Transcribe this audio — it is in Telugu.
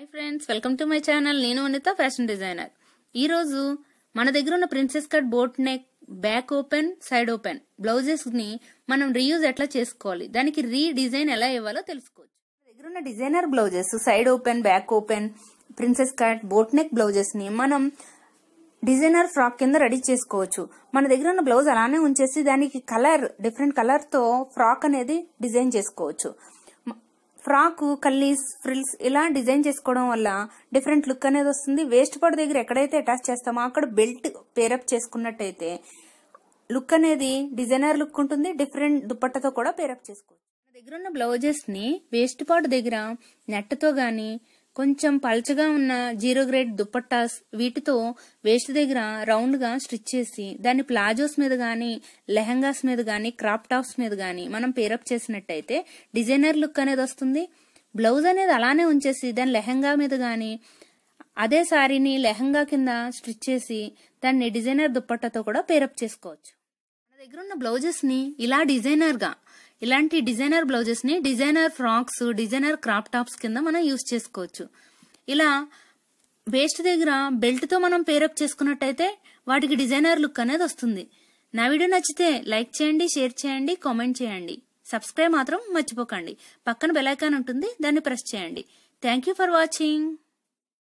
hi friends welcome to my channel నేను అనిత ఫ్యాషన్ డిజైనర్ ఈరోజు మన దగ్గర ఉన్న princess cut boat neck back open side open బ్లౌజెస్ని మనం రీయూజ్ ఎట్లా చేసుకోవాలి దానికి రీడిజైన్ ఎలా ఇవ్వాలో తెలుసుకోవచ్చు దగ్గర ఉన్న designer blouses side open back open princess cut boat neck బ్లౌజెస్ని మనం డిజైనర్ ఫ్రాక్ కింద రెడీ చేసుకోవచ్చు మన దగ్గర ఉన్న బ్లౌజ్ అలానే ఉంచేసి దానికి కలర్ డిఫరెంట్ కలర్తో ఫ్రాక్ అనేది డిజైన్ చేసుకోవచ్చు ఫ్రాకు కల్లీస్ ఫ్రిల్స్ ఇలా డిజైన్ చేసుకోవడం వల్ల డిఫరెంట్ లుక్ అనేది వస్తుంది వేస్ట్ పాడు దగ్గర ఎక్కడైతే అటాచ్ చేస్తామో అక్కడ బెల్ట్ పేరప్ చేసుకున్నట్టయితే లుక్ అనేది డిజైనర్ లుక్ ఉంటుంది డిఫరెంట్ దుప్పట్టతో కూడా పేరప్ చేసుకోవచ్చు దగ్గర ఉన్న బ్లౌజెస్ ని వేస్ట్ పాడు దగ్గర నెట్తో గానీ కొంచెం పల్చగా ఉన్న జీరో గ్రేడ్ దుప్పట్టాస్ వీటితో వేస్ట్ దగ్గర రౌండ్ గా స్టిచ్ చేసి దాన్ని ప్లాజోస్ మీద గానీ లెహంగాస్ మీద గానీ క్రాప్ టాప్స్ మీద గాని మనం పేరప్ చేసినట్టయితే డిజైనర్ లుక్ అనేది వస్తుంది బ్లౌజ్ అనేది అలానే ఉంచేసి దాని లెహంగా మీద గానీ అదే శారీని లెహంగా కింద స్టిచ్ చేసి దాన్ని డిజైనర్ దుప్పట్టతో కూడా పేరప్ చేసుకోవచ్చు మన దగ్గర ఉన్న బ్లౌజెస్ ని ఇలా డిజైనర్ గా ఇలాంటి డిజైనర్ బ్లౌజెస్ ని designer frocks designer crop tops కింద మనం యూస్ చేసుకోవచ్చు ఇలా వేస్ట్ దగ్గర బెల్ట్ తో మనం పేరప్ చేసుకున్నట్టయితే వాటికి డిజైనర్ లుక్ అనేది వస్తుంది నా వీడియో నచ్చితే లైక్ చేయండి షేర్ చేయండి కామెంట్ చేయండి సబ్స్క్రైబ్ మాత్రం మర్చిపోకండి పక్కన బెలైకాన్ ఉంటుంది దాన్ని ప్రెస్ చేయండి థ్యాంక్ యూ ఫర్ వాచింగ్